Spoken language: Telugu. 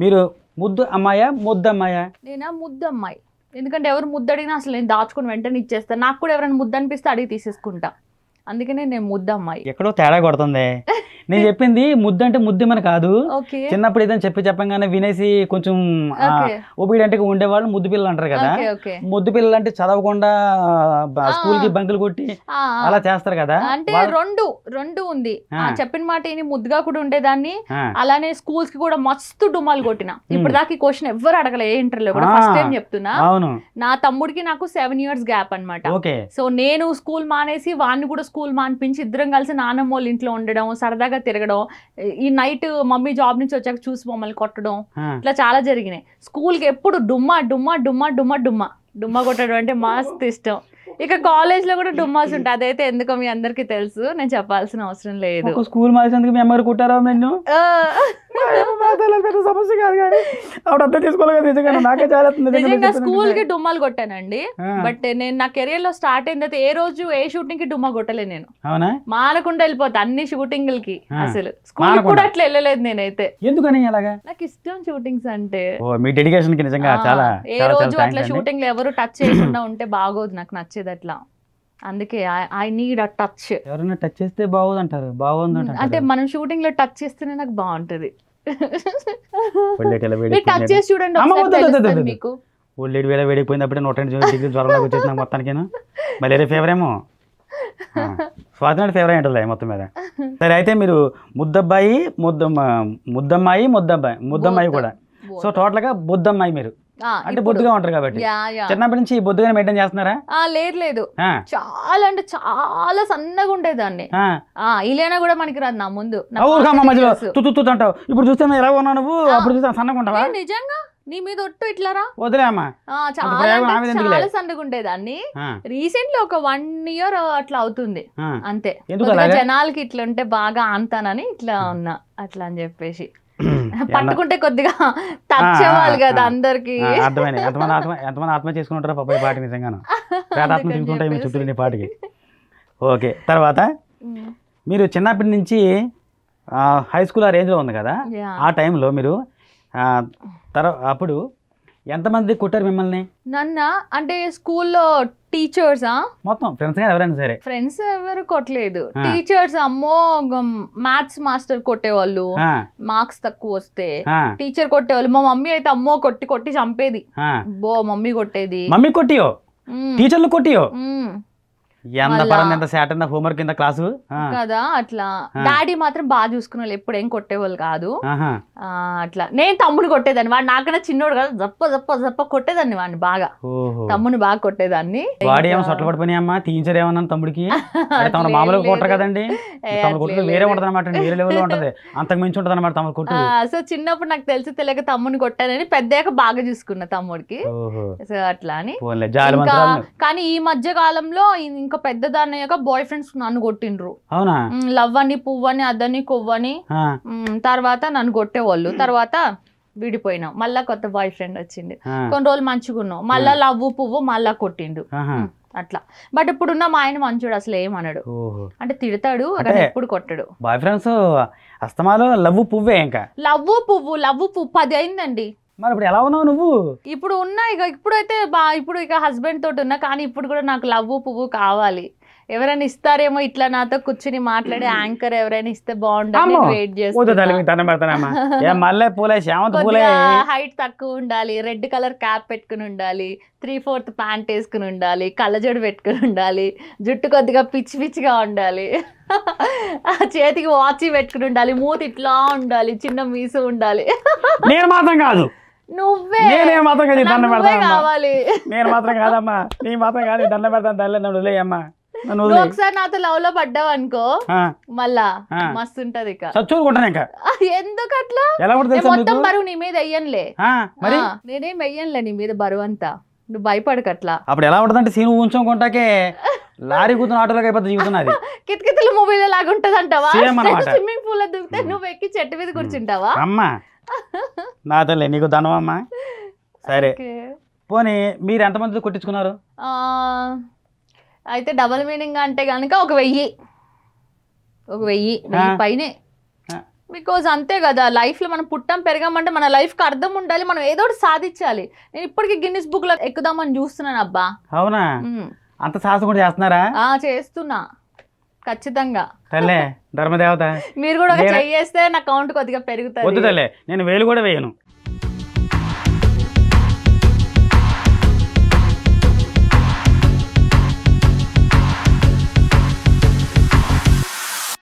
మీరు ముద్దు అమ్మాయా ముద్దమ్మాయా నేనా ముద్దమ్మాయి ఎందుకంటే ఎవరు ముద్దు అడిగినా అసలు నేను దాచుకుని వెంటనే ఇచ్చేస్తాను నాకు కూడా ఎవరైనా ముద్దు అనిపిస్తే అడిగి తీసేసుకుంటా అందుకనే నేను ముద్ద అమ్మాయి ఎక్కడో తేడా కొడుతుంది నేను చెప్పింది ముద్ద అంటే ముద్దేమని కాదు చిన్నప్పుడు ఏదైనా చెప్పి చెప్పంగానే వినేసి కొంచెం ఒబీడియంట్ గా ఉండేవాళ్ళు ముద్దు పిల్లలు అంటారు కదా ముద్దు పిల్లలు అంటే చదవకుండా స్కూల్ కి బంకులు కొట్టి అలా చేస్తారు కదా అంటే రెండు రెండు ఉంది చెప్పిన మాట ముద్దుగా కూడా ఉండేదాన్ని అలానే స్కూల్స్ కి కూడా మస్తు డుమాలు కొట్టిన ఇప్పుడు దాకా ఈ క్వశ్చన్ ఎవరు అడగలే ఏ ఇంటర్లో కూడా ఫస్ట్ టైం చెప్తున్నా నా తమ్ముడికి నాకు సెవెన్ ఇయర్స్ గ్యాప్ అనమాట సో నేను స్కూల్ మానేసి వాడిని కూడా స్కూల్ మానిపించి ఇద్దరం కలిసి నానమ్మ వాళ్ళ ఇంట్లో ఉండడం సరదాగా తిరగడం ఈ నైట్ మమ్మీ జాబ్ నుంచి వచ్చాక చూసి మమ్మల్ని కొట్టడం ఇట్లా చాలా జరిగినాయి స్కూల్కి ఎప్పుడు డుమ్మా డుమ్మా డుమ్మా డుమ్మా డుమ్మా డుమ్మా కొట్టడం అంటే మస్తు ఇష్టం ఇక కాలేజ్ లో కూడా డుమ్మాస్ ఉంటాయి అదైతే ఎందుకో మీ అందరికి తెలుసు నేను చెప్పాల్సిన అవసరం లేదు స్కూల్ మానేసినందుకు మీ అమ్మగారు కుట్టారా పాతాలు పెద్ద సమస్య కాదు కానీ ఆవిడ అర్థం చేసుకోలేదు నిజంగా నాకే చాలా నిజంగా స్కూల్ కి డుమ్మలు కొట్టానండి బట్ నేను నా కెరియర్ లో స్టార్ట్ అయిన తర్వాత ఏ రోజు ఏ షూటింగ్ కి డుమ్మ కొట్టలేదు నేను మానకుండా వెళ్ళిపోతా అన్ని షూటింగ్ కి అసలు స్కూల్ కూడా అట్లా వెళ్ళలేదు నేనైతే ఎందుకని అలాగా నాకు ఇష్టం షూటింగ్స్ అంటే మీ డెడికేషన్ కి నిజంగా చాలా ఏ రోజు అట్లా షూటింగ్ లో ఎవరు టచ్ చేయకుండా ఉంటే బాగోదు నాకు నచ్చేది అట్లా అందుకే ఐ నీడ్ అ టచ్ ఎవరైనా టచ్ చేస్తే బాగుంది అంటారు బాగుంది అంటే మనం షూటింగ్ లో టచ్ చేస్తేనే నాకు బాగుంటది టచ్ చేసి చూడండి మీకు ఒళ్ళేడు వేల వేడిపోయినప్పుడు నూట రెండు డిగ్రీ జ్వరంలోకి వచ్చేసిన మొత్తానికేనా మలేరియా ఫీవర్ ఏమో స్వాతినాడు ఫేవర్ అయి ఉంటుంది మొత్తం మీద సరే అయితే మీరు ముద్దబ్బాయి ముద్ద ముద్దమ్మాయి ముద్దబ్బాయి ముద్దమ్మాయి కూడా సో టోటల్గా బుద్ధమ్మాయి మీరు అంటే బొద్దుగా ఉంటారు కాబట్టి చిన్నప్పటి నుంచి బొద్దుగా మెయింటైన్ చేస్తున్నారా లేదు లేదు చాలా అంటే చాలా సన్నగా ఉండేదాన్ని ఇలా కూడా మనకి రాదు నా ముందు అంటావు ఇప్పుడు చూస్తే ఎలా ఉన్నావు నువ్వు అప్పుడు చూస్తే సన్నగా ఉంటావా నిజంగా నీ మీద ఒట్టు ఇట్లారా వదిలేమ్మా చాలా సన్నగా ఉండేదాన్ని రీసెంట్లీ ఒక వన్ ఇయర్ అట్లా అవుతుంది అంతే జనాలకి ఇట్లా ఉంటే బాగా అంతానని ఇట్లా ఉన్నా అట్లా అని చెప్పేసి పట్టుకుంటే కొద్దిగా తచ్చేవాళ్ళు కదా అందరికి అర్థమైంది ఎంతమంది ఆత్మ ఎంతమంది ఆత్మ చేసుకుంటారో పాప ఈ పాట నిజంగాను ప్రేతాత్మ తీసుకుంటాయి మీ చుట్టూ ఈ పాటికి ఓకే తర్వాత మీరు చిన్నప్పటి నుంచి హై స్కూల్ ఆ రేంజ్లో ఉంది కదా ఆ టైంలో మీరు తర్వా అప్పుడు ఎంతమంది కొట్టారు మిమ్మల్ని నన్న అంటే స్కూల్లో టీచర్స్ మొత్తం ఫ్రెండ్స్ ఎవరైనా సరే ఫ్రెండ్స్ ఎవరు కొట్టలేదు టీచర్స్ అమ్మో మ్యాథ్స్ మాస్టర్ కొట్టేవాళ్ళు మార్క్స్ తక్కువ వస్తే టీచర్ కొట్టేవాళ్ళు మా మమ్మీ అయితే అమ్మో కొట్టి కొట్టి చంపేది బో మమ్మీ కొట్టేది మమ్మీ కొట్టియో టీచర్లు కొట్టియో ఎంత పడింది ఎంత శాటర్ హోంవర్క్ కింద క్లాసు కదా అట్లా డాడీ మాత్రం బాగా చూసుకునే వాళ్ళు ఎప్పుడు ఏం కొట్టేవాళ్ళు కాదు అట్లా నేను తమ్ముడు కొట్టేదాన్ని వాడు నాకన్నా చిన్నోడు కదా జప్ప జప్ప జప్ప కొట్టేదాన్ని వాడిని బాగా తమ్ముని బాగా కొట్టేదాన్ని వాడు ఏమో సొట్ల పడిపోయినా అమ్మా టీచర్ ఏమన్నా తమ్ముడికి తమ మామూలుగా కొట్టరు కదండి వేరే ఉంటది అనమాట వేరే లెవెల్ ఉంటది అంతకు మించి ఉంటది అనమాట తమ కొట్టు సో చిన్నప్పుడు నాకు తెలిసి తెలియక తమ్ముని కొట్టానని పెద్దయాక బాగా చూసుకున్నా తమ్ముడికి సో అట్లా అని కానీ ఈ మధ్య కాలంలో ఇంకా పెద్ద దాన్ని అయ్యాక బాయ్ ఫ్రెండ్స్ నన్ను కొట్టిండ్రు అవునా లవ్ అని పువ్వని అదని కొవ్వని తర్వాత నన్ను కొట్టేవాళ్ళు తర్వాత విడిపోయినాం మళ్ళా కొత్త బాయ్ ఫ్రెండ్ వచ్చింది కొన్ని రోజులు మంచిగా ఉన్నాం మళ్ళా లవ్వు పువ్వు మళ్ళా కొట్టిండు అట్లా బట్ ఇప్పుడున్న మా ఆయన మంచుడు అసలు ఏమనడు అంటే తిడతాడు ఎప్పుడు కొట్టాడు బాయ్ ఫ్రెండ్స్ అస్తమాలో లవ్ పువ్వే ఇంకా లవ్ పువ్వు లవ్ పువ్వు పది అయిందండి మరి ఇప్పుడు ఎలా ఉన్నావు నువ్వు ఇప్పుడు ఉన్నా ఇక ఇప్పుడైతే బా ఇప్పుడు ఇక హస్బెండ్ తోటి ఉన్నా కానీ ఇప్పుడు కూడా నాకు లవ్ పువ్వు కావాలి ఎవరైనా ఇస్తారేమో ఇట్లా నాతో కూర్చుని మాట్లాడే యాంకర్ ఎవరైనా ఇస్తే బాగుంటుంది వెయిట్ హైట్ తక్కువ ఉండాలి రెడ్ కలర్ క్యాప్ పెట్టుకుని ఉండాలి త్రీ ఫోర్త్ ప్యాంట్ వేసుకుని ఉండాలి కళ్ళజోడు పెట్టుకుని ఉండాలి జుట్టు కొద్దిగా పిచ్చి పిచ్చిగా ఉండాలి చేతికి వాచ్ పెట్టుకుని ఉండాలి మూతి ఇట్లా ఉండాలి చిన్న మీసు ఉండాలి నేను మాత్రం కాదు నువ్వే నేనే మాత్రం కాదు దండం పెడతాను కావాలి నేను మాత్రం కాదమ్మా నీ మాత్రం కాదు దండం పెడతాను తల్లి నన్ను వదిలేయమ్మా నువ్వు ఒకసారి నాతో లవ్ లో పడ్డావు అనుకో మళ్ళా మస్తు ఉంటది ఎందుకు అట్లా మొత్తం బరువు నీ మీద వెయ్యనులే నేనేం వెయ్యనులే నీ మీద బరువు అంతా నువ్వు భయపడకట్లా అప్పుడు ఎలా ఉంటదంటే సీను ఊహించుకుంటాకే లారీ కూతురు ఆటోలోకి అయిపోతుంది జీవితం అది మూవీలో లాగా ఉంటది అంటావా స్విమ్మింగ్ పూల్ లో దిగితే నువ్వు ఎక్కి చెట్టు మీద కూర్చుంటావా అమ్మా నాతోలే నీకు ధనమమ్మా సరే పోనీ మీరు ఎంతమందితో కొట్టించుకున్నారు అయితే డబల్ మీనింగ్ అంటే కనుక ఒక వెయ్యి ఒక వెయ్యి పైనే బికాజ్ అంతే కదా లైఫ్లో మనం పుట్టాం పెరగామంటే మన లైఫ్కి అర్థం ఉండాలి మనం ఏదో ఒకటి సాధించాలి నేను ఇప్పటికీ గిన్నిస్ బుక్ లో ఎక్కుదామని చూస్తున్నాను అబ్బా అవునా అంత సాహసం కూడా చేస్తున్నారా చేస్తున్నా ఖచ్చితంగా తల్లే ధర్మదేవత మీరు కూడా చేస్తే నా కౌంట్ కొద్దిగా పెరుగుతుంది వద్దు తల్లే నేను వేలు కూడా వేయను